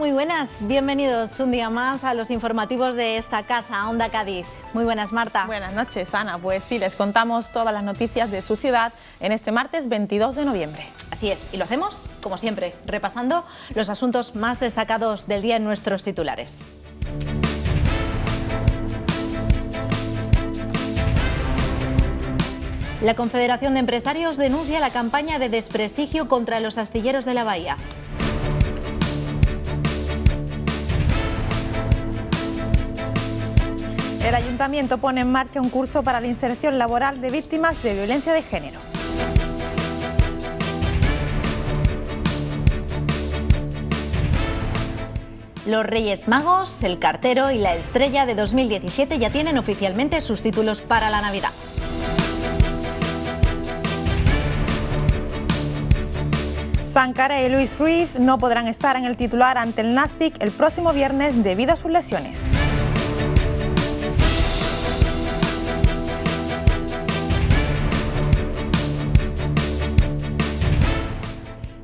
Muy buenas, bienvenidos un día más a los informativos de esta casa, Onda Cádiz. Muy buenas, Marta. Buenas noches, Ana. Pues sí, les contamos todas las noticias de su ciudad en este martes 22 de noviembre. Así es, y lo hacemos, como siempre, repasando los asuntos más destacados del día en nuestros titulares. La Confederación de Empresarios denuncia la campaña de desprestigio contra los astilleros de la Bahía. El ayuntamiento pone en marcha un curso para la inserción laboral de víctimas de violencia de género. Los Reyes Magos, el cartero y la estrella de 2017 ya tienen oficialmente sus títulos para la Navidad. Sankara y Luis Ruiz no podrán estar en el titular ante el Nastic el próximo viernes debido a sus lesiones.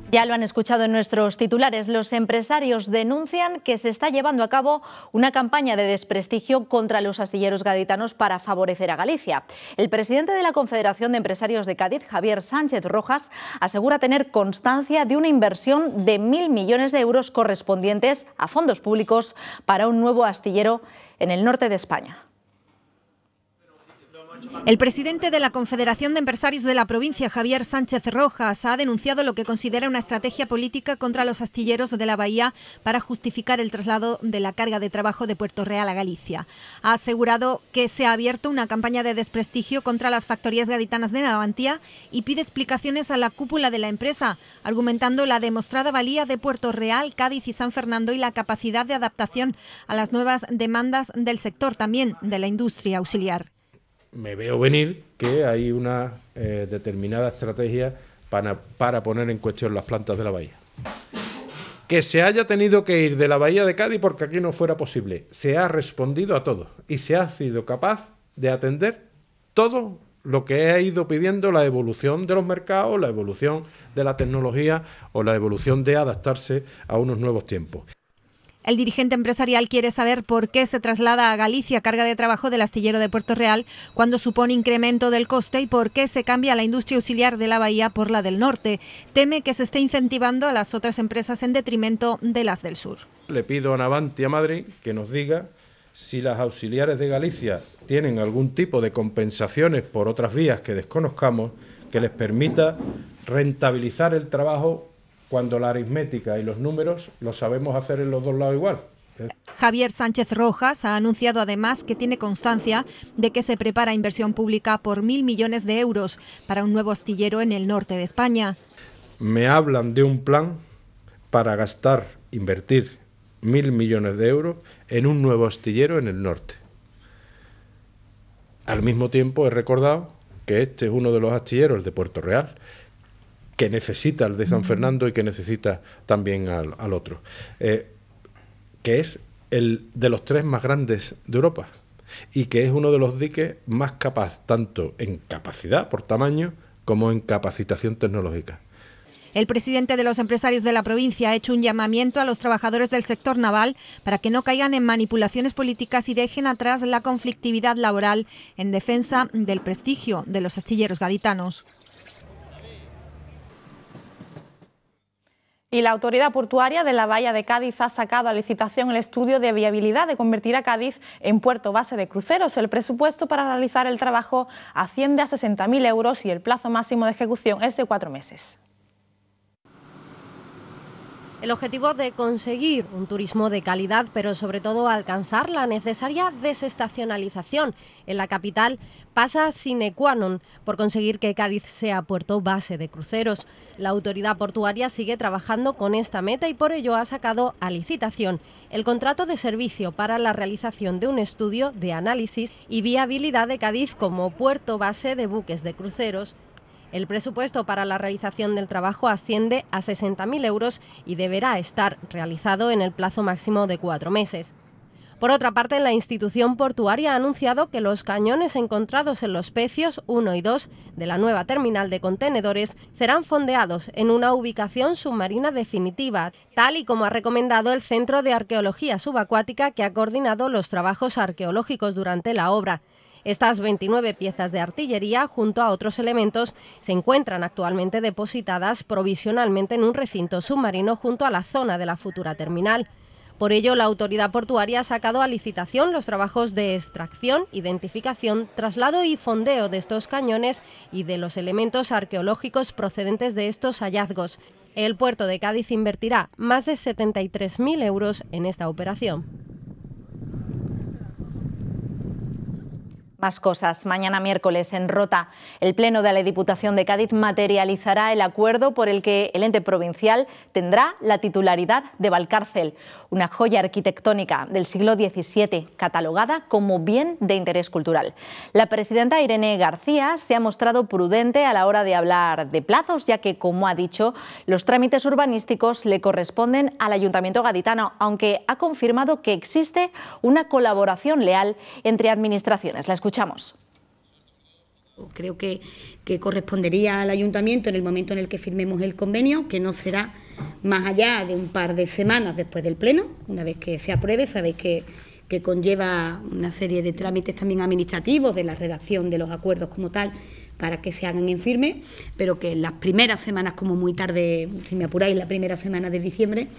Ya lo han escuchado en nuestros titulares. Los empresarios denuncian que se está llevando a cabo una campaña de desprestigio contra los astilleros gaditanos para favorecer a Galicia. El presidente de la Confederación de Empresarios de Cádiz, Javier Sánchez Rojas, asegura tener constancia de una inversión de mil millones de euros correspondientes a fondos públicos para un nuevo astillero en el norte de España. El presidente de la Confederación de Empresarios de la provincia, Javier Sánchez Rojas, ha denunciado lo que considera una estrategia política contra los astilleros de la bahía para justificar el traslado de la carga de trabajo de Puerto Real a Galicia. Ha asegurado que se ha abierto una campaña de desprestigio contra las factorías gaditanas de Navantía y pide explicaciones a la cúpula de la empresa, argumentando la demostrada valía de Puerto Real, Cádiz y San Fernando y la capacidad de adaptación a las nuevas demandas del sector, también de la industria auxiliar me veo venir que hay una eh, determinada estrategia para, para poner en cuestión las plantas de la bahía. Que se haya tenido que ir de la bahía de Cádiz porque aquí no fuera posible. Se ha respondido a todo y se ha sido capaz de atender todo lo que ha ido pidiendo la evolución de los mercados, la evolución de la tecnología o la evolución de adaptarse a unos nuevos tiempos. El dirigente empresarial quiere saber por qué se traslada a Galicia carga de trabajo del astillero de Puerto Real cuando supone incremento del coste y por qué se cambia la industria auxiliar de la bahía por la del norte. Teme que se esté incentivando a las otras empresas en detrimento de las del sur. Le pido a Navantia a Madrid que nos diga si las auxiliares de Galicia tienen algún tipo de compensaciones por otras vías que desconozcamos que les permita rentabilizar el trabajo cuando la aritmética y los números los sabemos hacer en los dos lados igual. Javier Sánchez Rojas ha anunciado además que tiene constancia de que se prepara inversión pública por mil millones de euros para un nuevo astillero en el norte de España. Me hablan de un plan para gastar, invertir mil millones de euros en un nuevo astillero en el norte. Al mismo tiempo he recordado que este es uno de los astilleros de Puerto Real que necesita al de San Fernando y que necesita también al, otro, eh, que es el de los tres más grandes de Europa y que es uno de los diques más capaz, tanto en capacidad por tamaño como en capacitación tecnológica. El presidente de los empresarios de la provincia ha hecho un llamamiento a los trabajadores del sector naval para que no caigan en manipulaciones políticas y dejen atrás la conflictividad laboral en defensa del prestigio de los astilleros gaditanos. Y la Autoridad Portuaria de la Bahía de Cádiz ha sacado a licitación el estudio de viabilidad de convertir a Cádiz en puerto base de cruceros. El presupuesto para realizar el trabajo asciende a 60.000 euros y el plazo máximo de ejecución es de cuatro meses. El objetivo de conseguir un turismo de calidad, pero sobre todo alcanzar la necesaria desestacionalización en la capital, pasa sine qua non por conseguir que Cádiz sea puerto base de cruceros. La autoridad portuaria sigue trabajando con esta meta y por ello ha sacado a licitación el contrato de servicio para la realización de un estudio de análisis y viabilidad de Cádiz como puerto base de buques de cruceros el presupuesto para la realización del trabajo asciende a 60.000 euros y deberá estar realizado en el plazo máximo de cuatro meses. Por otra parte, la institución portuaria ha anunciado que los cañones encontrados en los pecios 1 y 2 de la nueva terminal de contenedores serán fondeados en una ubicación submarina definitiva, tal y como ha recomendado el Centro de Arqueología Subacuática que ha coordinado los trabajos arqueológicos durante la obra. Estas 29 piezas de artillería, junto a otros elementos, se encuentran actualmente depositadas provisionalmente en un recinto submarino junto a la zona de la futura terminal. Por ello, la autoridad portuaria ha sacado a licitación los trabajos de extracción, identificación, traslado y fondeo de estos cañones y de los elementos arqueológicos procedentes de estos hallazgos. El puerto de Cádiz invertirá más de 73.000 euros en esta operación. Más cosas. Mañana miércoles en Rota, el Pleno de la Diputación de Cádiz materializará el acuerdo por el que el ente provincial tendrá la titularidad de Valcárcel, una joya arquitectónica del siglo XVII catalogada como bien de interés cultural. La presidenta Irene García se ha mostrado prudente a la hora de hablar de plazos, ya que, como ha dicho, los trámites urbanísticos le corresponden al Ayuntamiento gaditano, aunque ha confirmado que existe una colaboración leal entre administraciones escuchamos. Creo que, correspondería al ayuntamiento en el momento en el que firmemos el convenio, que no será más allá de un par de semanas después del Pleno, una vez que se apruebe, sabéis que, que conlleva una serie de trámites también administrativos, de la redacción de los acuerdos como tal, para que se hagan en firme, pero que en las primeras semanas, como muy tarde, si me apuráis, la primera semana de diciembre,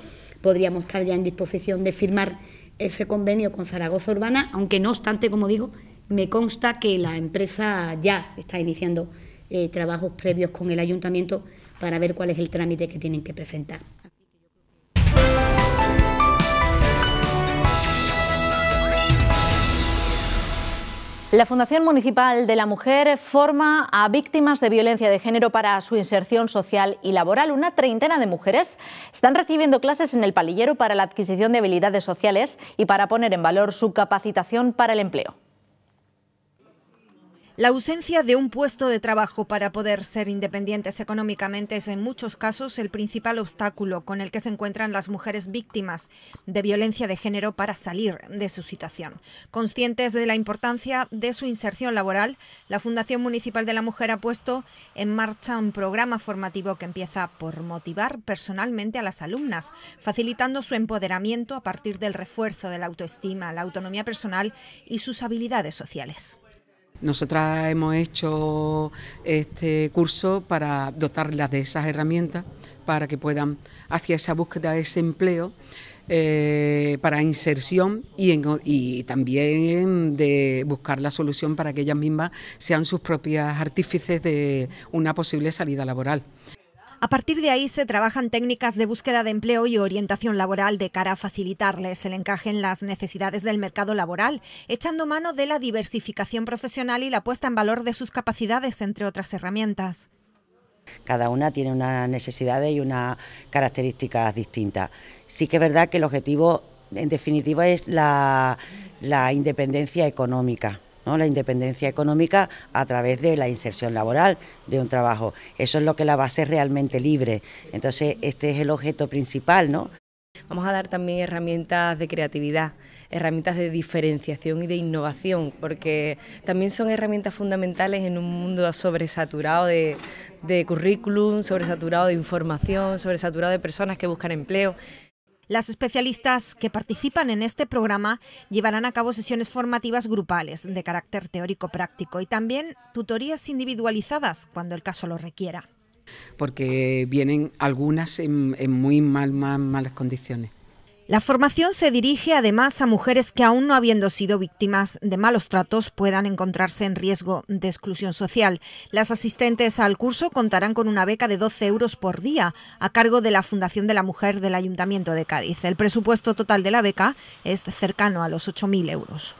podríamos estar ya en disposición de firmar ese convenio con Zaragoza Urbana, aunque no obstante, como digo, me consta que la empresa ya está iniciando eh, trabajos previos con el ayuntamiento para ver cuál es el trámite que tienen que presentar. La Fundación Municipal de la Mujer forma a víctimas de violencia de género para su inserción social y laboral. Una treintena de mujeres están recibiendo clases en el palillero para la adquisición de habilidades sociales y para poner en valor su capacitación para el empleo. La ausencia de un puesto de trabajo para poder ser independientes económicamente es en muchos casos el principal obstáculo con el que se encuentran las mujeres víctimas de violencia de género para salir de su situación. Conscientes de la importancia de su inserción laboral, la Fundación Municipal de la Mujer ha puesto en marcha un programa formativo que empieza por motivar personalmente a las alumnas, facilitando su empoderamiento a partir del refuerzo de la autoestima, la autonomía personal y sus habilidades sociales. Nosotras hemos hecho este curso para dotarlas de esas herramientas para que puedan hacia esa búsqueda de ese empleo eh, para inserción y, y, también de buscar la solución para que ellas mismas sean sus propias artífices de una posible salida laboral. A partir de ahí se trabajan técnicas de búsqueda de empleo y orientación laboral de cara a facilitarles el encaje en las necesidades del mercado laboral, echando mano de la diversificación profesional y la puesta en valor de sus capacidades, entre otras herramientas. Cada una tiene unas necesidades y unas características distintas. Sí que es verdad que el objetivo, en definitiva, es la, la independencia económica la independencia económica a través de la inserción laboral de un trabajo. Eso es lo que la va a hacer realmente libre. Entonces, este es el objeto principal. ¿no? Vamos a dar también herramientas de creatividad herramientas de diferenciación y de innovación, porque también son herramientas fundamentales en un mundo sobresaturado de currículum, sobresaturado de información, sobresaturado de personas que buscan empleo. Las especialistas que participan en este programa llevarán a cabo sesiones formativas grupales de carácter teórico-práctico y también tutorías individualizadas cuando el caso lo requiera. Porque vienen algunas en, muy malas condiciones la formación se dirige además a mujeres que aún no habiendo sido víctimas de malos tratos puedan encontrarse en riesgo de exclusión social. Las asistentes al curso contarán con una beca de 12 euros por día a cargo de la Fundación de la Mujer del Ayuntamiento de Cádiz. El presupuesto total de la beca es cercano a los 8.000 euros.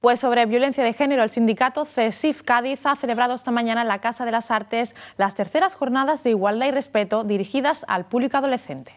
Pues sobre violencia de género, el sindicato CESIF Cádiz ha celebrado esta mañana en la Casa de las Artes las terceras jornadas de igualdad y respeto dirigidas al público adolescente.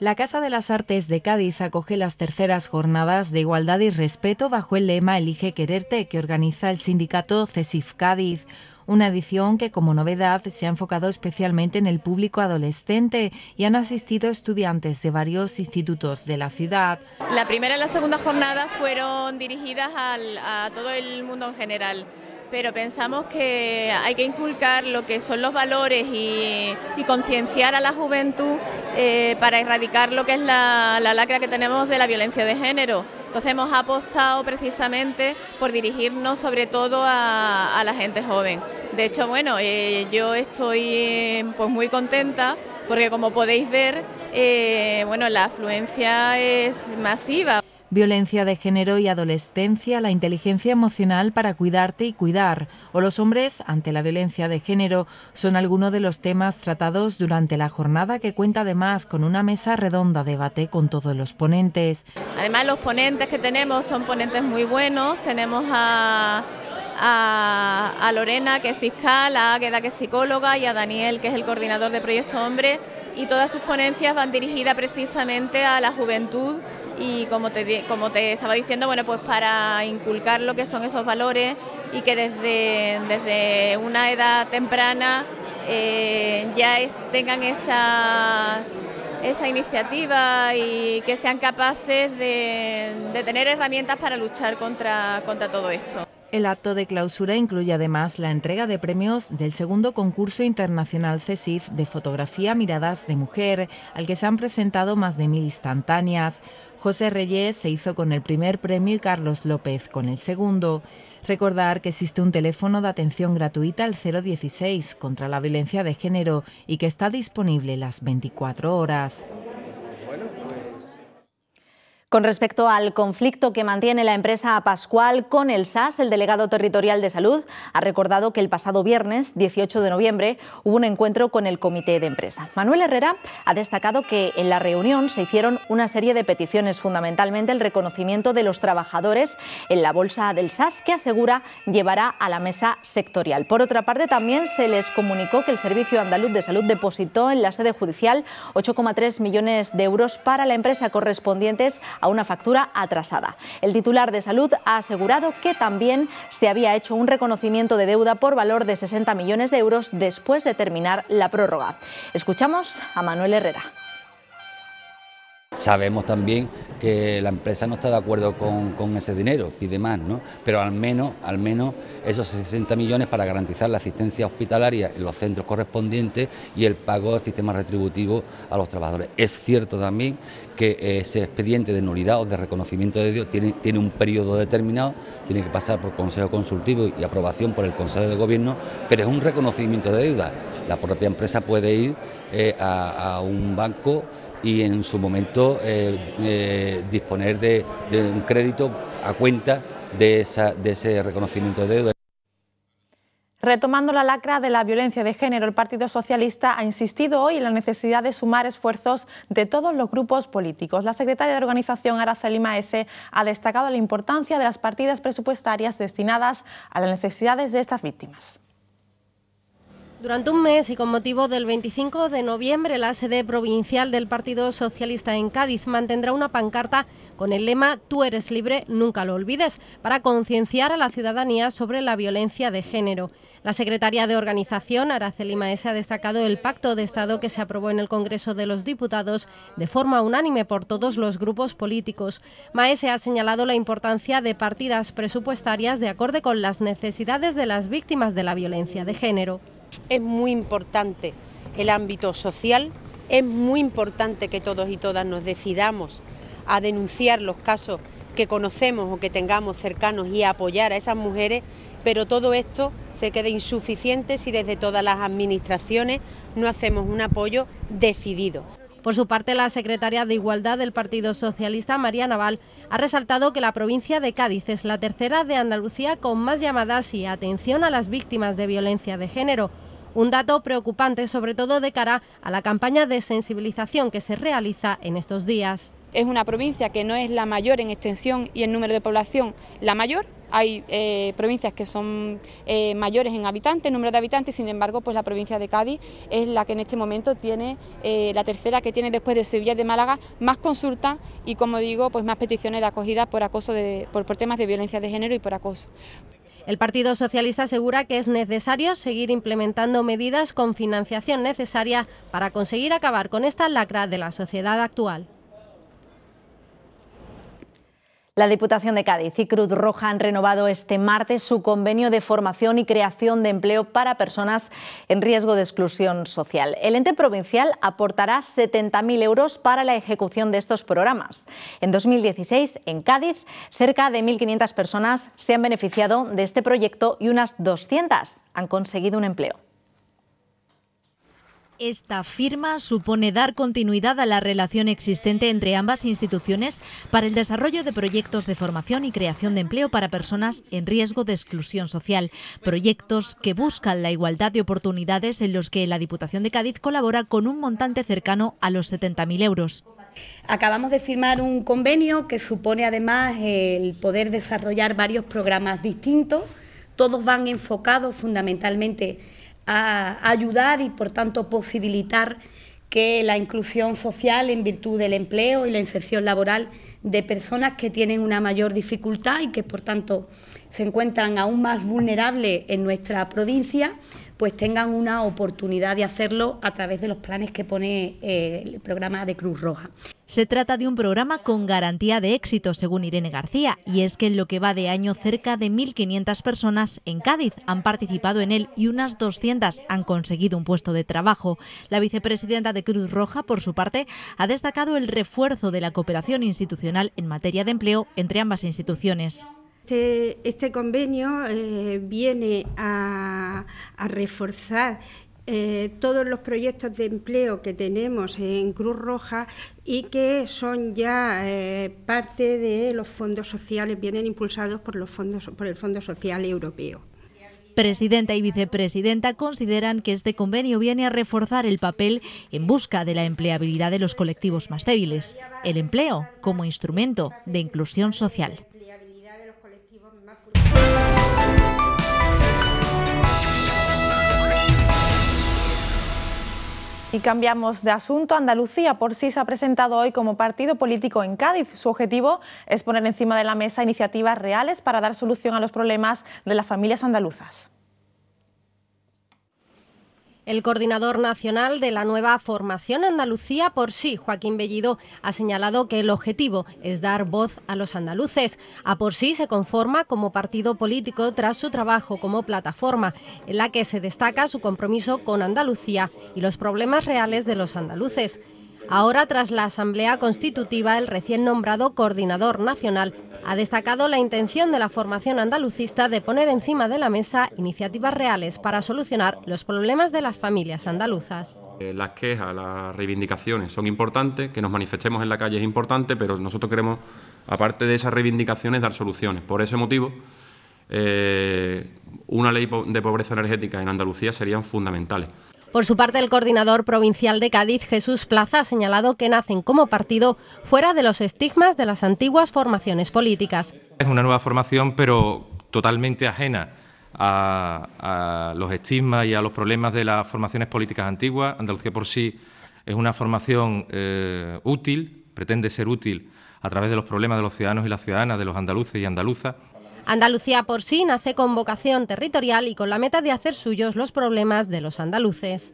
La Casa de las Artes de Cádiz acoge las terceras jornadas de igualdad y respeto bajo el lema Elige Quererte que organiza el sindicato CESIF Cádiz una edición que como novedad se ha enfocado especialmente en el público adolescente y han asistido estudiantes de varios institutos de la ciudad. La primera y la segunda jornada fueron dirigidas a todo el mundo en general pero pensamos que hay que inculcar lo que son los valores y, concienciar a la juventud eh, para erradicar lo que es la, lacra que tenemos de la violencia de género. Entonces hemos apostado precisamente por dirigirnos sobre todo a la gente joven. De hecho, bueno, eh, yo estoy eh, pues muy contenta porque como podéis ver, eh, bueno, la afluencia es masiva. Violencia de género y adolescencia, la inteligencia emocional para cuidarte y cuidar, o los hombres ante la violencia de género, son algunos de los temas tratados durante la jornada que cuenta además con una mesa redonda de debate con todos los ponentes. Además los ponentes que tenemos son ponentes muy buenos, tenemos a a, Lorena, que es fiscal, a Águeda, que es psicóloga, y a Daniel, que es el coordinador de Proyecto Hombre. Y todas sus ponencias van dirigidas precisamente a la juventud y como te, estaba diciendo, bueno, pues para inculcar lo que son esos valores y que desde, desde una edad temprana eh, ya tengan esa, esa iniciativa y que sean capaces de, de tener herramientas para luchar contra, contra todo esto. El acto de clausura incluye además la entrega de premios del segundo concurso internacional CESIF de fotografía Miradas de Mujer, al que se han presentado más de mil instantáneas. José Reyes se hizo con el primer premio y Carlos López con el segundo. Recordar que existe un teléfono de atención gratuita al 016 contra la violencia de género y que está disponible las 24 horas. Con respecto al conflicto que mantiene la empresa Pascual con el SAS, el delegado territorial de salud ha recordado que el pasado viernes, 18 de noviembre, hubo un encuentro con el comité de empresa. Manuel Herrera ha destacado que en la reunión se hicieron una serie de peticiones, fundamentalmente el reconocimiento de los trabajadores en la bolsa del SAS, que asegura llevará a la mesa sectorial. Por otra parte, también se les comunicó que el Servicio Andaluz de Salud depositó en la sede judicial 8,3 millones de euros para la empresa correspondientes a una factura atrasada. El titular de salud ha asegurado que también se había hecho un reconocimiento de deuda por valor de 60 millones de euros después de terminar la prórroga. Escuchamos a Manuel Herrera. Sabemos también que la empresa no está de acuerdo con, ese dinero y demás, pero al menos, al menos esos 60 millones para garantizar la asistencia hospitalaria en los centros correspondientes y el pago del sistema retributivo a los trabajadores. Es cierto también que ese expediente de nulidad o de reconocimiento de deuda tiene, tiene un periodo determinado, tiene que pasar por Consejo Consultivo y aprobación por el Consejo de Gobierno, pero es un reconocimiento de deuda. La propia empresa puede ir eh, a un banco y en su momento eh, eh, disponer de, un crédito a cuenta de, ese reconocimiento de deuda. Retomando la lacra de la violencia de género, el Partido Socialista ha insistido hoy en la necesidad de sumar esfuerzos de todos los grupos políticos. La secretaria de organización, Araceli Maese, ha destacado la importancia de las partidas presupuestarias destinadas a las necesidades de estas víctimas. Durante un mes y con motivo del 25 de noviembre, la sede provincial del Partido Socialista en Cádiz mantendrá una pancarta con el lema Tú eres libre, nunca lo olvides, para concienciar a la ciudadanía sobre la violencia de género. La secretaria de organización, Araceli Maese, ha destacado el pacto de Estado que se aprobó en el Congreso de los Diputados de forma unánime por todos los grupos políticos. Maese ha señalado la importancia de partidas presupuestarias de acorde con las necesidades de las víctimas de la violencia de género. Es muy importante el ámbito social, es muy importante que todos y todas nos decidamos a denunciar los casos que conocemos o que tengamos cercanos y a apoyar a esas mujeres, pero todo esto se queda insuficiente si desde todas las administraciones no hacemos un apoyo decidido. Por su parte, la secretaria de Igualdad del Partido Socialista, María Naval, ha resaltado que la provincia de Cádiz es la tercera de Andalucía con más llamadas y atención a las víctimas de violencia de género. Un dato preocupante, sobre todo de cara a la campaña de sensibilización que se realiza en estos días. Es una provincia que no es la mayor en extensión y en número de población, la mayor, hay eh, provincias que son eh, mayores en habitantes, número de habitantes, sin embargo, pues la provincia de Cádiz es la que en este momento tiene eh, la tercera que tiene después de Sevilla y de Málaga más consultas y, como digo, pues más peticiones de acogida por acoso de, por, por temas de violencia de género y por acoso. El Partido Socialista asegura que es necesario seguir implementando medidas con financiación necesaria para conseguir acabar con esta lacra de la sociedad actual. La Diputación de Cádiz y Cruz Roja han renovado este martes su convenio de formación y creación de empleo para personas en riesgo de exclusión social. El ente provincial aportará 70.000 euros para la ejecución de estos programas. En 2016, en Cádiz, cerca de 1.500 personas se han beneficiado de este proyecto y unas 200 han conseguido un empleo esta firma supone dar continuidad a la relación existente entre ambas instituciones para el desarrollo de proyectos de formación y creación de empleo para personas en riesgo de exclusión social, proyectos que buscan la igualdad de oportunidades en los que la Diputación de Cádiz colabora con un montante cercano a los 70.000 euros. Acabamos de firmar un convenio que supone además el poder desarrollar varios programas distintos, todos van enfocados fundamentalmente a ayudar y por tanto posibilitar que la inclusión social en virtud del empleo y la inserción laboral de personas que tienen una mayor dificultad y que por tanto se encuentran aún más vulnerables en nuestra provincia, pues tengan una oportunidad de hacerlo a través de los planes que pone eh, el programa de Cruz Roja. Se trata de un programa con garantía de éxito, según Irene García, y es que en lo que va de año cerca de 1.500 personas en Cádiz han participado en él y unas 200 han conseguido un puesto de trabajo. La vicepresidenta de Cruz Roja, por su parte, ha destacado el refuerzo de la cooperación institucional en materia de empleo entre ambas instituciones. Este, este, convenio eh, viene a, reforzar eh, todos los proyectos de empleo que tenemos en Cruz Roja y que son ya eh, parte de los fondos sociales, vienen impulsados por el Fondo Social Europeo. Presidenta y vicepresidenta consideran que este convenio viene a reforzar el papel en busca de la empleabilidad de los colectivos más débiles, el empleo como instrumento de inclusión social. Y cambiamos de asunto. Andalucía por sí se ha presentado hoy como partido político en Cádiz. Su objetivo es poner encima de la mesa iniciativas reales para dar solución a los problemas de las familias andaluzas. El coordinador nacional de la nueva formación Andalucía por sí, Joaquín Bellido, ha señalado que el objetivo es dar voz a los andaluces. A por sí se conforma como partido político tras su trabajo como plataforma, en la que se destaca su compromiso con Andalucía y los problemas reales de los andaluces. Ahora, tras la Asamblea Constitutiva, el recién nombrado Coordinador Nacional ha destacado la intención de la formación andalucista de poner encima de la mesa iniciativas reales para solucionar los problemas de las familias andaluzas. Eh, las quejas, las reivindicaciones son importantes, que nos manifestemos en la calle es importante, pero nosotros queremos, aparte de esas reivindicaciones, dar soluciones. Por ese motivo, eh, una ley de pobreza energética en Andalucía serían fundamentales. Por su parte, el coordinador provincial de Cádiz, Jesús Plaza, ha señalado que nacen como partido fuera de los estigmas de las antiguas formaciones políticas. Es una nueva formación, pero totalmente ajena a, los estigmas y a los problemas de las formaciones políticas antiguas. Andalucía por sí es una formación eh, útil, pretende ser útil a través de los problemas de los ciudadanos y las ciudadanas, de los andaluces y andaluza. Andalucía por sí nace con vocación territorial y con la meta de hacer suyos los problemas de los andaluces.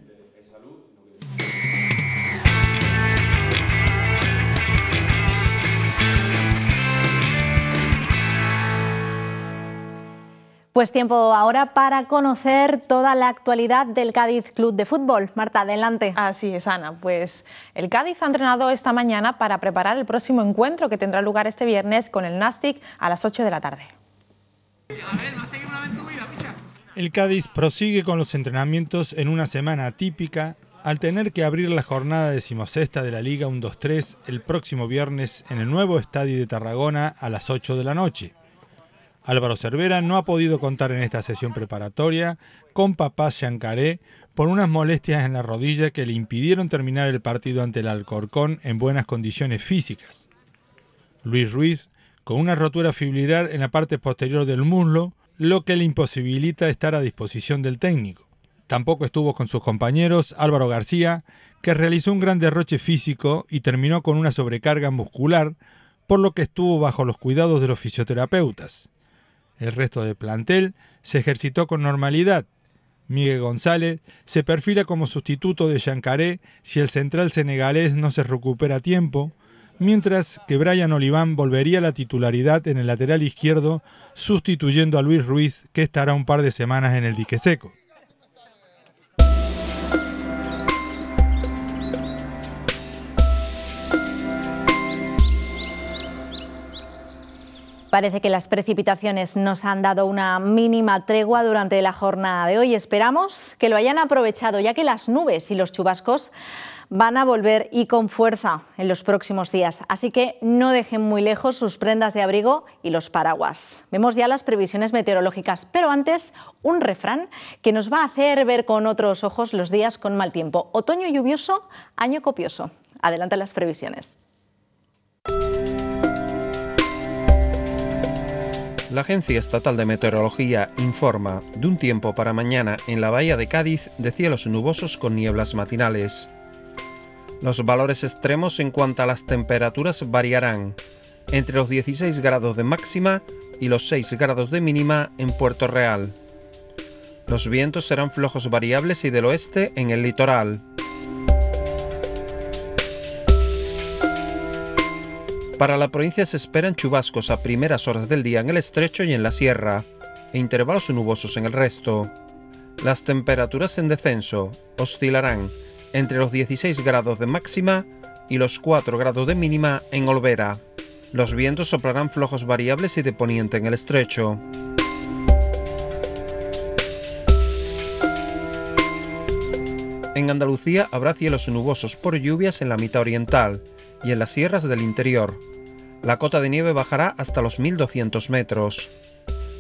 Pues tiempo ahora para conocer toda la actualidad del Cádiz Club de Fútbol. Marta, adelante. Así es, Ana. Pues el Cádiz ha entrenado esta mañana para preparar el próximo encuentro que tendrá lugar este viernes con el Nastic a las 8 de la tarde. El Cádiz prosigue con los entrenamientos en una semana típica, al tener que abrir la jornada decimosexta de la Liga 1-2-3 el próximo viernes en el nuevo estadio de Tarragona a las 8 de la noche. Álvaro Cervera no ha podido contar en esta sesión preparatoria con papá Shankaré por unas molestias en la rodilla que le impidieron terminar el partido ante el Alcorcón en buenas condiciones físicas. Luis Ruiz con una rotura fibrilar en la parte posterior del muslo, lo que le imposibilita estar a disposición del técnico. Tampoco estuvo con sus compañeros Álvaro García, que realizó un gran derroche físico y terminó con una sobrecarga muscular, por lo que estuvo bajo los cuidados de los fisioterapeutas. El resto del plantel se ejercitó con normalidad. Miguel González se perfila como sustituto de Yancaré si el central senegalés no se recupera a tiempo, mientras que Brian Oliván volvería a la titularidad en el lateral izquierdo, sustituyendo a Luis Ruiz, que estará un par de semanas en el dique seco. Parece que las precipitaciones nos han dado una mínima tregua durante la jornada de hoy. Esperamos que lo hayan aprovechado, ya que las nubes y los chubascos van a volver y con fuerza en los próximos días, así que no dejen muy lejos sus prendas de abrigo y los paraguas. Vemos ya las previsiones meteorológicas, pero antes un refrán que nos va a hacer ver con otros ojos los días con mal tiempo. Otoño lluvioso, año copioso. Adelante las previsiones. La Agencia Estatal de Meteorología informa de un tiempo para mañana en la bahía de Cádiz de cielos nubosos con nieblas matinales. Los valores extremos en cuanto a las temperaturas variarán entre los 16 grados de máxima y los 6 grados de mínima en Puerto Real. Los vientos serán flojos variables y del oeste en el litoral. Para la provincia se esperan chubascos a primeras horas del día en el estrecho y en la sierra, e intervalos nubosos en el resto. Las temperaturas en descenso oscilarán entre los 16 grados de máxima y los 4 grados de mínima en Olvera. Los vientos soplarán flojos variables y de poniente en el estrecho. En Andalucía habrá cielos nubosos por lluvias en la mitad oriental y en las sierras del interior. La cota de nieve bajará hasta los 1200 metros.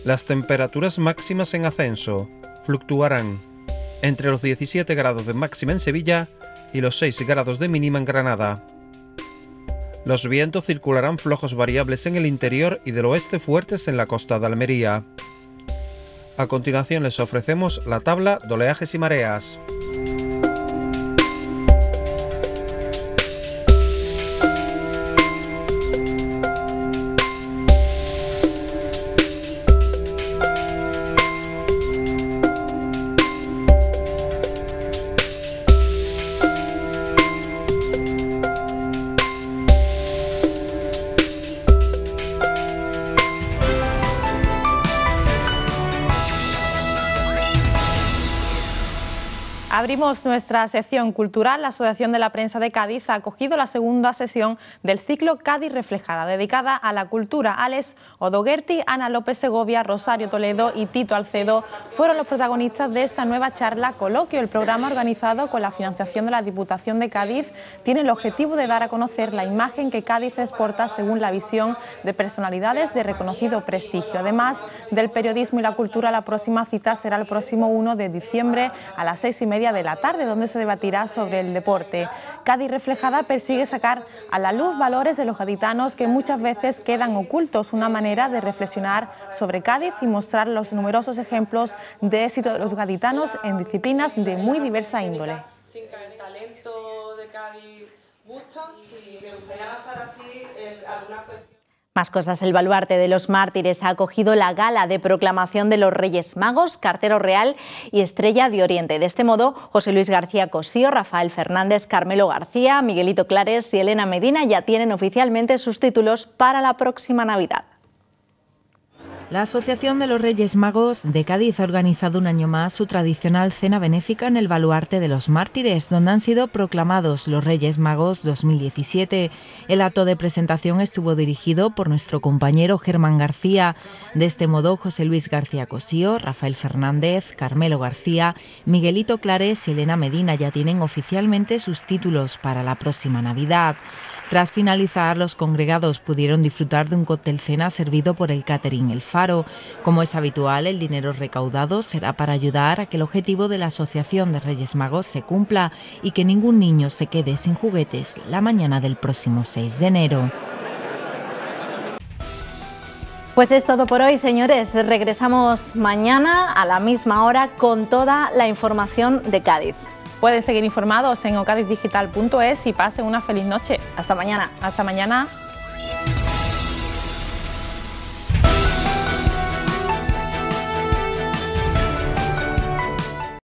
Las temperaturas máximas en ascenso fluctuarán entre los 17 grados de máxima en Sevilla y los 6 grados de mínima en Granada. Los vientos circularán flojos variables en el interior y del oeste fuertes en la costa de Almería. A continuación les ofrecemos la tabla de oleajes y mareas. Abrimos nuestra sección cultural. La Asociación de la Prensa de Cádiz ha acogido la segunda sesión del ciclo Cádiz Reflejada, dedicada a la cultura. Alex Odoguerti, Ana López Segovia, Rosario Toledo y Tito Alcedo fueron los protagonistas de esta nueva charla coloquio. El programa organizado con la financiación de la Diputación de Cádiz tiene el objetivo de dar a conocer la imagen que Cádiz exporta según la visión de personalidades de reconocido prestigio. Además del periodismo y la cultura, la próxima cita será el próximo 1 de diciembre a las 6 y media de la tarde, donde se debatirá sobre el deporte. Cádiz Reflejada persigue sacar a la luz valores de los gaditanos que muchas veces quedan ocultos, una manera de reflexionar sobre Cádiz y mostrar los numerosos ejemplos de éxito de los gaditanos en disciplinas de muy diversa índole. Sin talento de Cádiz más cosas, el baluarte de los mártires ha acogido la gala de proclamación de los Reyes Magos, Cartero Real y Estrella de Oriente. De este modo, José Luis García Cosío, Rafael Fernández, Carmelo García, Miguelito Clares y Elena Medina ya tienen oficialmente sus títulos para la próxima Navidad. La Asociación de los Reyes Magos de Cádiz ha organizado un año más su tradicional cena benéfica en el Baluarte de los Mártires, donde han sido proclamados los Reyes Magos 2017. El acto de presentación estuvo dirigido por nuestro compañero Germán García. De este modo, José Luis García Cosío, Rafael Fernández, Carmelo García, Miguelito Clares y Elena Medina ya tienen oficialmente sus títulos para la próxima Navidad. Tras finalizar, los congregados pudieron disfrutar de un cóctel cena servido por el catering El Faro. Como es habitual, el dinero recaudado será para ayudar a que el objetivo de la Asociación de Reyes Magos se cumpla y que ningún niño se quede sin juguetes la mañana del próximo 6 de enero. Pues es todo por hoy, señores. Regresamos mañana a la misma hora con toda la información de Cádiz. Pueden seguir informados en ocadisdigital.es y pasen una feliz noche. Hasta mañana. Hasta mañana.